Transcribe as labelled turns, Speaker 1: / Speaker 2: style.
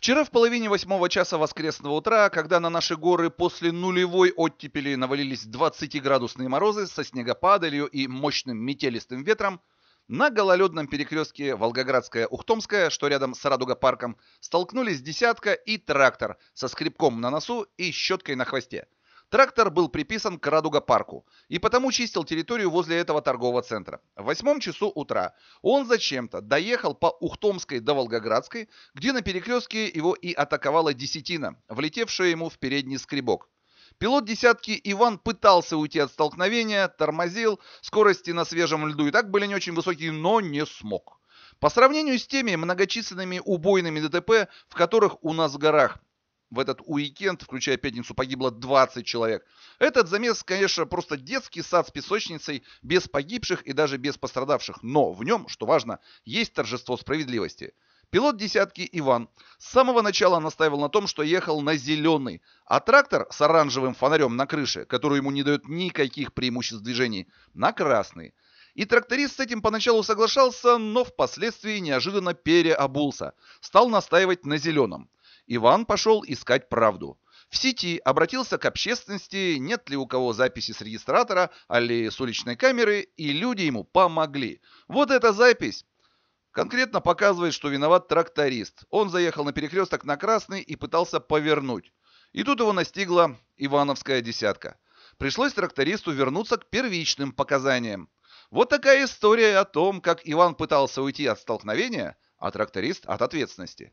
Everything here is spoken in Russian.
Speaker 1: Вчера в половине восьмого часа воскресного утра, когда на наши горы после нулевой оттепели навалились 20-градусные морозы со снегопадалью и мощным метелистым ветром, на гололедном перекрестке Волгоградская-Ухтомская, что рядом с Радуга-парком, столкнулись десятка и трактор со скребком на носу и щеткой на хвосте – Трактор был приписан к Радуга-парку и потому чистил территорию возле этого торгового центра. В восьмом часу утра он зачем-то доехал по Ухтомской до Волгоградской, где на перекрестке его и атаковала десятина, влетевшая ему в передний скребок. Пилот десятки Иван пытался уйти от столкновения, тормозил, скорости на свежем льду и так были не очень высокие, но не смог. По сравнению с теми многочисленными убойными ДТП, в которых у нас в горах в этот уикенд, включая пятницу, погибло 20 человек. Этот замес, конечно, просто детский сад с песочницей, без погибших и даже без пострадавших. Но в нем, что важно, есть торжество справедливости. Пилот десятки Иван с самого начала настаивал на том, что ехал на зеленый, а трактор с оранжевым фонарем на крыше, который ему не дает никаких преимуществ движений, на красный. И тракторист с этим поначалу соглашался, но впоследствии неожиданно переобулся. Стал настаивать на зеленом. Иван пошел искать правду. В сети обратился к общественности, нет ли у кого записи с регистратора, али с уличной камеры, и люди ему помогли. Вот эта запись конкретно показывает, что виноват тракторист. Он заехал на перекресток на Красный и пытался повернуть. И тут его настигла Ивановская десятка. Пришлось трактористу вернуться к первичным показаниям. Вот такая история о том, как Иван пытался уйти от столкновения, а тракторист от ответственности.